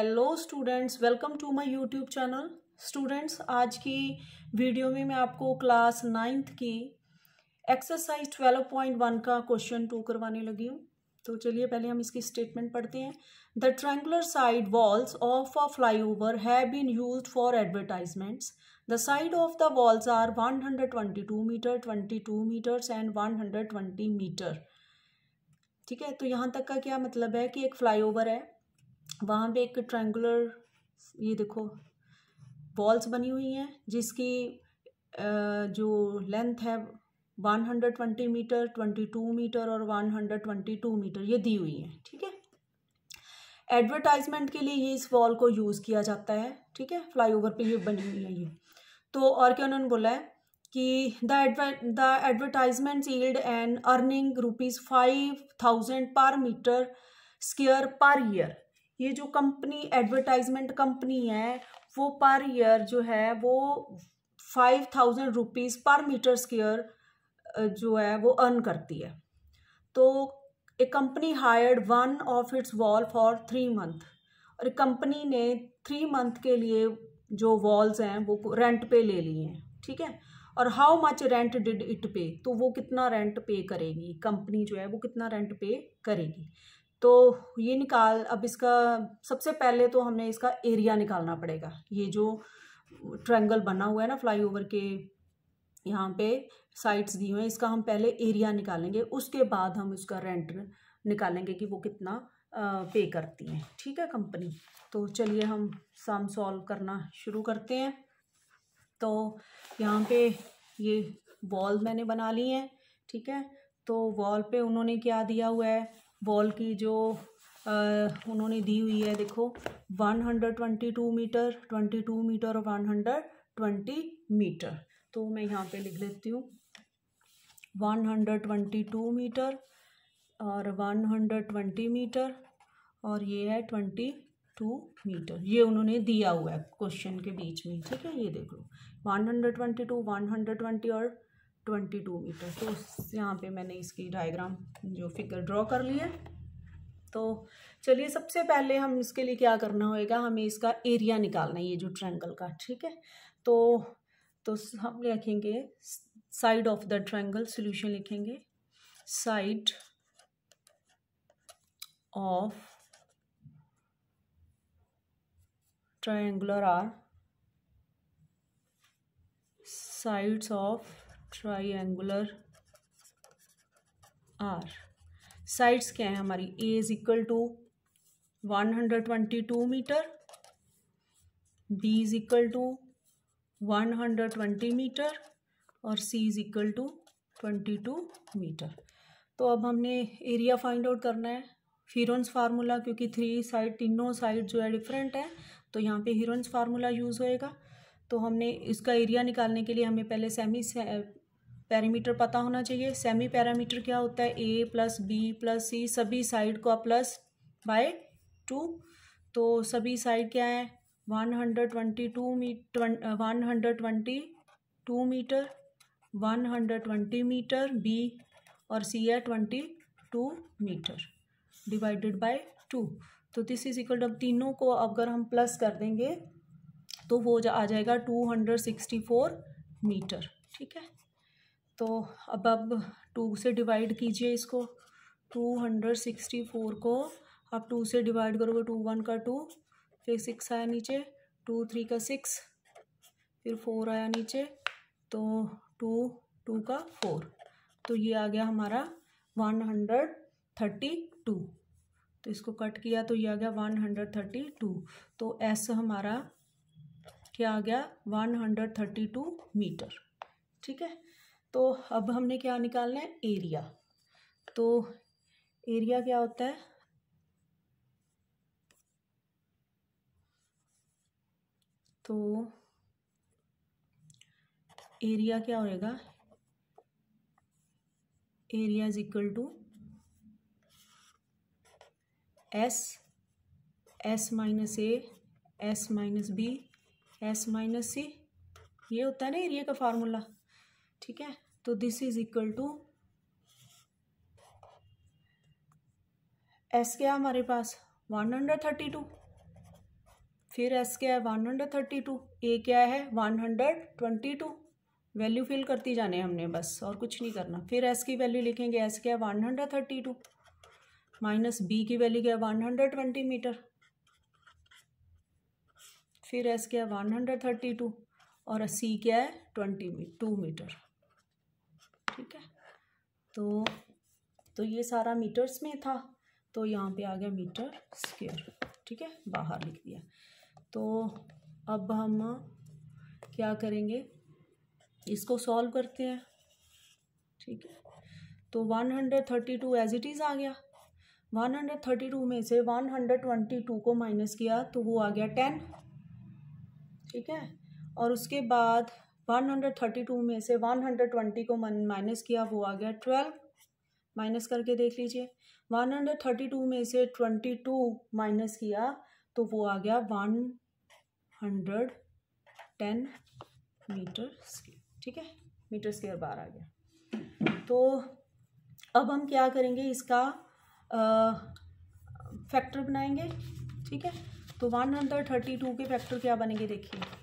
hello students welcome to my YouTube channel students आज की video में मैं आपको क्लास नाइन्थ की एक्सरसाइज ट्वेल्व पॉइंट वन का क्वेश्चन टू करवाने लगी हूँ तो चलिए पहले हम इसकी स्टेटमेंट पढ़ते हैं the triangular side walls of a flyover have been use for advertisements the side of the walls are one hundred twenty two metre twenty two metres and one hundred twenty metre ठीक है तो यहाँ तक का क्या मतलब है कि एक फ्लाई ओवर है वहाँ पे एक ट्रायंगुलर ये देखो बॉल्स बनी हुई हैं जिसकी जो लेंथ है one hundred twenty metre twenty two metre और one hundred twenty two metre ये दी हुई हैं ठीक है एडवर्टाइजमेंट के लिए ये इस वॉल को यूज़ किया जाता है ठीक है फ्लाईओवर पे ये बनी हुई है ये तो और क्या उन्होंने बोला है कि the the advertisement yield and earning rupees five thousand per metre square per year ये जो कंपनी एडवर्टाइजमेंट कंपनी है वो पर ईयर जो है वो five thousand rupees per metre square जो है वो अर्न करती है तो a company hired one of its wall for three month और कंपनी ने थ्री मंथ के लिए जो वॉल्स हैं वो रेंट पे ले लिए हैं ठीक है और how much rent did it pay तो वो कितना रेंट पे करेगी कंपनी जो है वो कितना रेंट पे करेगी तो ये निकाल अब इसका सबसे पहले तो हमें इसका एरिया निकालना पड़ेगा ये जो ट्रायंगल बना हुआ है ना फ्लाईओवर के यहाँ पे साइट्स दी हुई हैं इसका हम पहले एरिया निकालेंगे उसके बाद हम इसका रेंट निकालेंगे कि वो कितना पे करती हैं ठीक है कंपनी तो चलिए हम सम सॉल्व करना शुरू करते हैं तो यहाँ पे ये वॉल मैंने बना ली है ठीक है तो वॉल पे उन्होंने क्या दिया हुआ है बॉल की जो आ, उन्होंने दी हुई है देखो one hundred twenty two metre twenty two metre और वन हंड्रेड ट्वेंटी मीटर तो मैं यहाँ पे लिख लेती हूँ one hundred twenty two metre और वन हंड्रेड ट्वेंटी मीटर और ये है ट्वेंटी टू मीटर ये उन्होंने दिया हुआ है क्वेश्चन के बीच में ठीक है ये देख लो one hundred twenty two one hundred twenty और ट्वेंटी टू मीटर तो यहाँ पे मैंने इसकी डायग्राम जो फिगर ड्रॉ कर ली है तो चलिए सबसे पहले हम इसके लिए क्या करना होएगा हमें इसका एरिया निकालना है ये जो ट्रैंगल का ठीक है तो तो हम लिखेंगे side of the triangle solution लिखेंगे side of triangular are sides of triangular are sides क्या है हमारी A is equal to one hundred twenty two metre B is equal to one hundred twenty metre और C is equal to twenty two metre तो अब हमने area find out करना है Heron's formula क्योंकि थ्री साइड तीनों side जो है डिफरेंट है तो यहाँ पे हीरोन्स फार्मूला यूज़ होएगा तो हमने इसका एरिया निकालने के लिए हमें पहले सेमी से, पैरामीटर पता होना चाहिए सेमी पैरामीटर क्या होता है A plus B plus C सभी साइड को प्लस बाय टू तो सभी साइड क्या है one hundred twenty two metre one hundred twenty two metre one hundred twenty metre B और सी है twenty two metre divided by two तो this is equal अब तीनों को अगर हम प्लस कर देंगे तो वो जा, आ जाएगा two hundred sixty four metre ठीक है तो अब अब टू से डिवाइड कीजिए इसको टू हंड्रेड सिक्सटी फोर को आप टू से डिवाइड करोगे टू वन का टू फिर सिक्स आया नीचे टू थ्री का सिक्स फिर फोर आया नीचे तो टू टू का फोर तो ये आ गया हमारा वन हंड्रेड थर्टी टू तो इसको कट किया तो ये आ गया वन हंड्रेड थर्टी टू तो एस हमारा क्या आ गया one hundred thirty two metre ठीक है तो अब हमने क्या निकालना है एरिया तो एरिया क्या होता है तो एरिया क्या होएगा area is equal to S S minus A S minus B S minus C ये होता है ना एरिया का फार्मूला ठीक है तो this is equal to S क्या हमारे पास वन हंड्रेड थर्टी टू फिर एस क्या है one hundred thirty two A क्या है one hundred twenty two value fill करती जाने हमने बस और कुछ नहीं करना फिर एस की वैल्यू लिखेंगे एस क्या है one hundred thirty two minus B की वैल्यू क्या है वन हंड्रेड ट्वेंटी मीटर फिर एस क्या है वन हंड्रेड थर्टी टू और सी क्या है ट्वेंटी टू मीटर ठीक है तो तो ये सारा मीटर्स में था तो यहाँ पे आ गया मीटर स्क्वायर ठीक है बाहर लिख दिया तो अब हम क्या करेंगे इसको सॉल्व करते हैं ठीक है तो one hundred thirty two as it is आ गया वन हंड्रेड थर्टी टू में से वन हंड्रेड ट्वेंटी टू को माइनस किया तो वो आ गया टेन ठीक है और उसके बाद 132 में से 120 को माइनस किया वो आ गया 12 माइनस करके देख लीजिए 132 में से 22 माइनस किया तो वो आ गया 110 मीटर स्केयर ठीक है मीटर स्केयर बार आ गया तो अब हम क्या करेंगे इसका फैक्टर बनाएंगे ठीक है तो 132 के फैक्टर क्या बनेंगे देखिए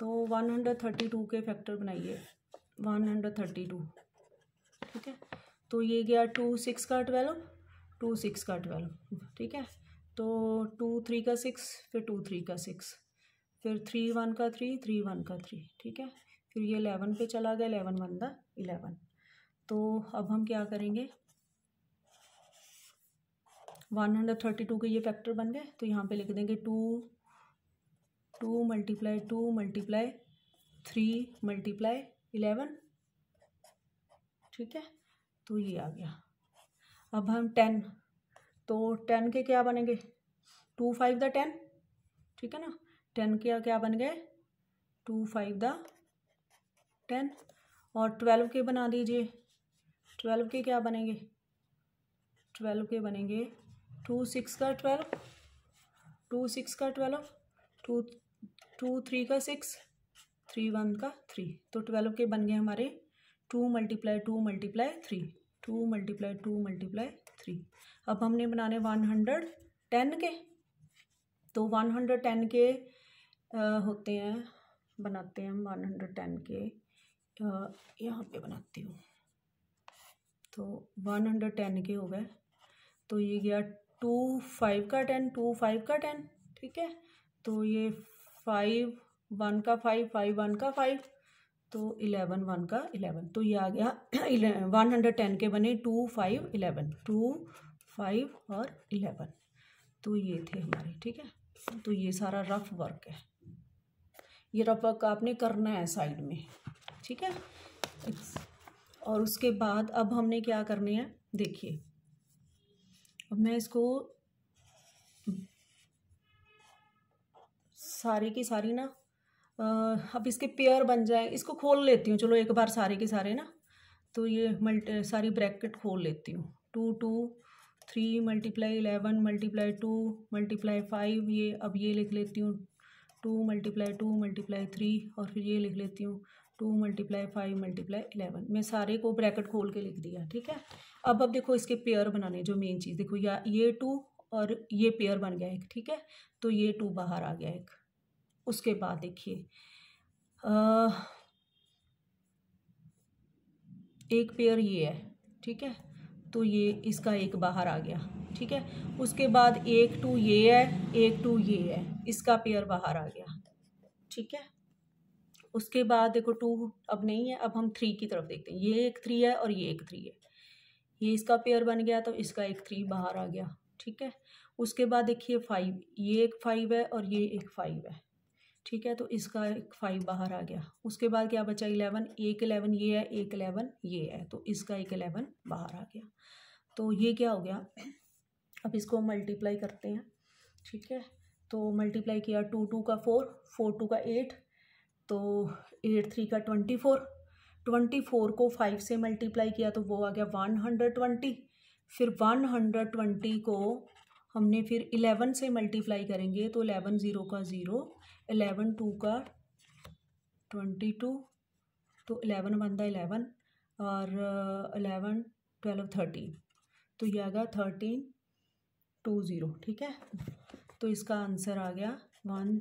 तो वन हंड्रेड थर्टी टू के फैक्टर बनाइए वन हंड्रेड थर्टी टू ठीक है तो ये गया टू सिक्स का ट्वेल्व टू सिक्स का ट्वेल्व ठीक है तो टू थ्री का सिक्स फिर टू थ्री का सिक्स फिर थ्री वन का थ्री थ्री वन का थ्री ठीक है फिर ये एलेवन पे चला गया एलेवन वन द इलेवन तो अब हम क्या करेंगे वन हंड्रेड थर्टी टू के ये फैक्टर बन गए तो यहाँ पे लिख देंगे two two multiply two multiply three multiply eleven ठीक है तो ये आ गया अब हम टेन तो टेन के क्या बनेंगे टू फाइव द टेन ठीक है ना टेन के क्या बन गए टू फाइव द टेन और ट्वेल्व के बना दीजिए ट्वेल्व के क्या बनेंगे ट्वेल्व के बनेंगे टू सिक्स का ट्वेल्व टू सिक्स का ट्वेल्व टू टू थ्री का सिक्स थ्री वन का थ्री तो ट्वेल्व के बन गए हमारे two multiply two multiply three two multiply two multiply three अब हमने बनाने वन हंड्रेड टेन के तो वन हंड्रेड टेन के आ, होते हैं बनाते हैं हम वन हंड्रेड टेन के यहाँ पे बनाती हूँ तो वन हंड्रेड टेन के हो गए तो ये गया टू फाइव का टेन टू फाइव का टेन ठीक है तो ये फाइव वन का फाइव फाइव वन का फाइव तो इलेवन वन का इलेवन तो ये आ गया वन हंड्रेड टेन के बने two five eleven two five और इलेवन तो ये थे हमारे ठीक है तो ये सारा रफ वर्क है ये रफ वर्क आपने करना है साइड में ठीक है और उसके बाद अब हमने क्या करने हैं देखिए अब मैं इसको सारी की सारी ना अब इसके पेयर बन जाए इसको खोल लेती हूँ चलो एक बार सारे के सारे ना तो ये मल्टी सारी ब्रैकेट खोल लेती हूँ two two three multiply eleven multiply two multiply five ये अब ये लिख लेती हूँ two multiply two multiply three और फिर ये लिख लेती हूँ two multiply five multiply eleven मैं सारे को ब्रैकेट खोल के लिख दिया ठीक है अब अब देखो इसके पेयर बनाने जो मेन चीज़ देखो या ये टू और ये पेयर बन गया एक ठीक है तो ये टू बाहर आ गया एक उसके बाद देखिए एक पेयर ये है ठीक है तो ये इसका एक बाहर आ गया ठीक है उसके बाद एक टू ये है एक टू ये है इसका पेयर बाहर आ गया ठीक है उसके बाद देखो टू अब नहीं है अब हम थ्री की तरफ देखते हैं ये एक थ्री है और ये एक थ्री है ये इसका पेयर बन गया तो इसका एक थ्री बाहर आ गया ठीक है उसके बाद देखिए फाइव ये एक फाइव है और ये एक फाइव है ठीक है तो इसका एक फाइव बाहर आ गया उसके बाद क्या बचा इलेवन एक इलेवन ये है एक इलेवन ये है तो इसका एक इलेवन बाहर आ गया तो ये क्या हो गया अब इसको मल्टीप्लाई करते हैं ठीक है तो मल्टीप्लाई किया टू टू का फोर फोर टू का एट तो एट थ्री का ट्वेंटी फोर ट्वेंटी फोर को फाइव से मल्टीप्लाई किया तो वो आ गया वन हंड्रेड ट्वेंटी फिर वन हंड्रेड ट्वेंटी को हमने फिर इलेवन से मल्टीप्लाई करेंगे तो इलेवन ज़ीरो का ज़ीरो एलेवन टू का ट्वेंटी टू तो एलेवन वन द एलेवन और एलेवन ट्वेल्व थर्टीन तो ये आ गया थर्टीन टू ज़ीरो ठीक है तो इसका आंसर आ गया one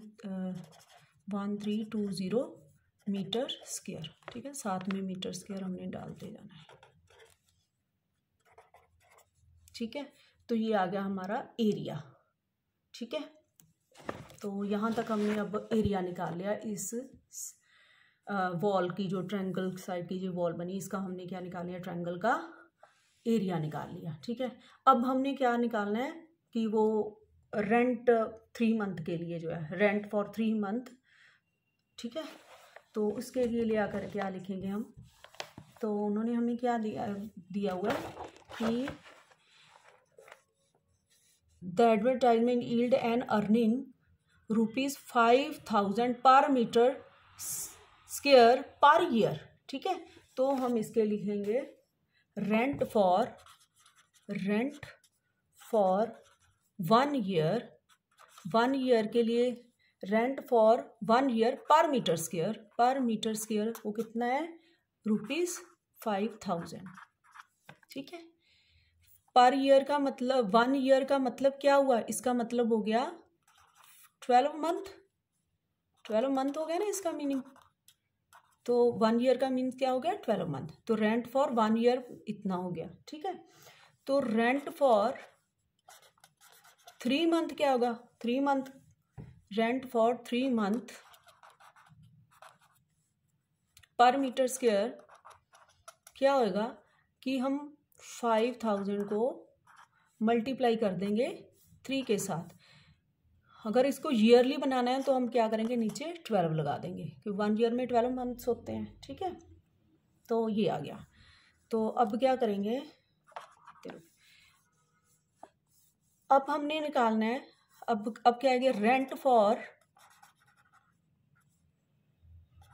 one three two zero meter square ठीक है साथ में मीटर स्क्वायर हमने डालते जाना है ठीक है तो ये आ गया हमारा एरिया ठीक है तो यहाँ तक हमने अब एरिया निकाल लिया इस वॉल की जो ट्रायंगल साइड की जो वॉल बनी इसका हमने क्या निकाल लिया ट्रायंगल का एरिया निकाल लिया ठीक है अब हमने क्या निकालना है कि वो रेंट थ्री मंथ के लिए जो है रेंट फॉर थ्री मंथ ठीक है तो उसके लिए ले आकर क्या लिखेंगे हम तो उन्होंने हमें क्या दिया दिया हुआ कि the advertisement yield and earning rupees five thousand per metre square per year ठीक है तो हम इसके लिखेंगे rent for rent for one year one year के लिए rent for one year per metre square per metre square वो कितना है रुपीज़ फाइव थाउजेंड ठीक है पर ईयर का मतलब वन ईयर का मतलब क्या हुआ इसका मतलब हो गया ट्वेल्व मंथ ट्वेल्व मंथ हो गया ना इसका मीनिंग तो वन ईयर का मीनिंग क्या हो गया ट्वेल्व मंथ तो रेंट फॉर वन ईयर इतना हो गया ठीक है तो रेंट फॉर थ्री मंथ क्या होगा three month rent for three month per meter square क्या होएगा कि हम फाइव थाउजेंड को मल्टीप्लाई कर देंगे थ्री के साथ अगर इसको ईयरली बनाना है तो हम क्या करेंगे नीचे ट्वेल्व लगा देंगे कि वन ईयर में ट्वेल्व मंथ्स होते हैं ठीक है तो ये आ गया तो अब क्या करेंगे अब हमने निकालना है अब अब क्या गया rent for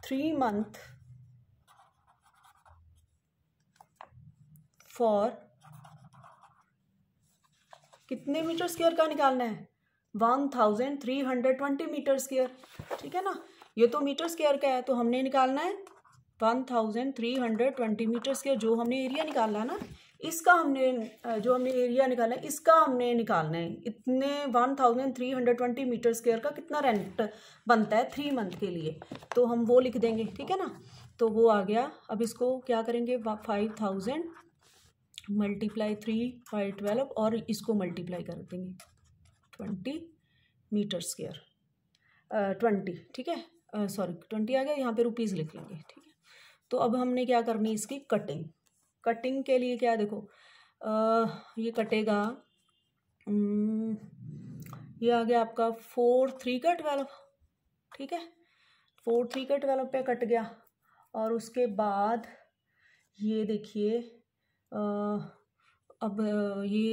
three month for कितने मीटर स्क्वायर का निकालना है one thousand three hundred twenty meter square ठीक है ना ये तो मीटर स्केयर का है तो हमने निकालना है one thousand three hundred twenty meter square जो हमने एरिया निकालना है ना इसका हमने जो हमने एरिया निकाला है इसका हमने निकालना है इतने one thousand three hundred twenty meter square का कितना रेंट बनता है थ्री मंथ के लिए तो हम वो लिख देंगे ठीक है ना तो वो आ गया अब इसको क्या करेंगे five thousand multiply three five twelve और इसको मल्टीप्लाई कर देंगे ट्वेंटी मीटर स्क्वेयर ट्वेंटी ठीक है सॉरी ट्वेंटी आ गया यहाँ पे रुपीज़ लिख लेंगे ठीक है तो अब हमने क्या करनी है इसकी कटिंग कटिंग के लिए क्या देखो uh, ये कटेगा हम्म, ये आ गया आपका फोर थ्री का ट्वेल्व ठीक है फोर थ्री का ट्वेल्व पे कट गया और उसके बाद ये देखिए अब ये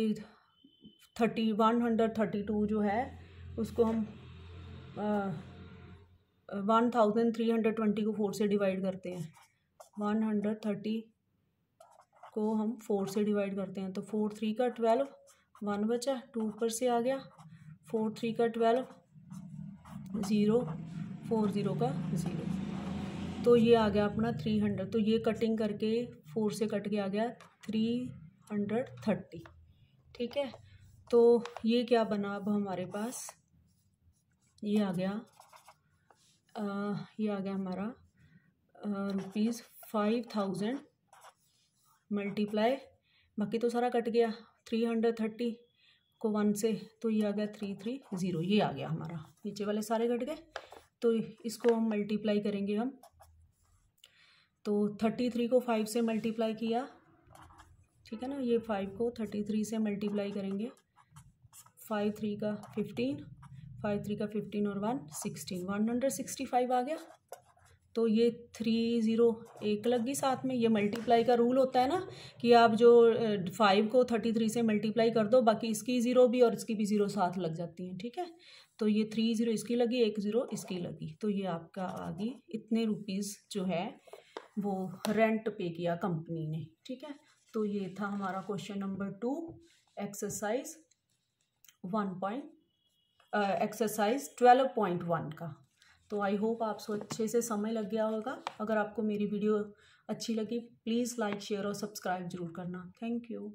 thirty one hundred thirty two जो है उसको हम one thousand three hundred twenty को फोर से डिवाइड करते हैं वन हंड्रेड थर्टी को हम फोर से डिवाइड करते हैं तो फोर थ्री का ट्वेल्व वन बचा टू ऊपर से आ गया फोर थ्री का ट्वेल्व ज़ीरो फोर ज़ीरो का ज़ीरो तो ये आ गया अपना थ्री हंड्रेड तो ये कटिंग करके फोर से कट के आ गया थ्री हंड्रेड थर्टी ठीक है तो ये क्या बना अब हमारे पास ये आ गया आ, ये आ गया हमारा रुपीज़ फाइव थाउजेंड मल्टीप्लाई बाकी तो सारा कट गया थ्री हंड्रेड थर्टी को वन से तो ये आ गया थ्री थ्री ज़ीरो ये आ गया हमारा नीचे वाले सारे कट गए तो इसको हम मल्टीप्लाई करेंगे हम तो थर्टी थ्री को फाइव से मल्टीप्लाई किया ठीक है ना ये फाइव को थर्टी थ्री से मल्टीप्लाई करेंगे फाइव थ्री का फिफ्टीन फाइव थ्री का फिफ्टीन और one sixteen one hundred sixty five आ गया तो ये थ्री ज़ीरो एक लग गई साथ में ये मल्टीप्लाई का रूल होता है ना कि आप जो फाइव को थर्टी थ्री से मल्टीप्लाई कर दो बाकी इसकी ज़ीरो भी और इसकी भी ज़ीरो साथ लग जाती हैं ठीक है तो ये थ्री ज़ीरो इसकी लगी एक ज़ीरो इसकी लगी तो ये आपका आ गई इतने रुपीज़ जो है वो रेंट पे किया कंपनी ने ठीक है तो ये था हमारा question number two exercise one point exercise twelve point one का तो आई होप सो अच्छे से समय लग गया होगा अगर आपको मेरी वीडियो अच्छी लगी प्लीज़ लाइक शेयर और सब्सक्राइब जरूर करना थैंक यू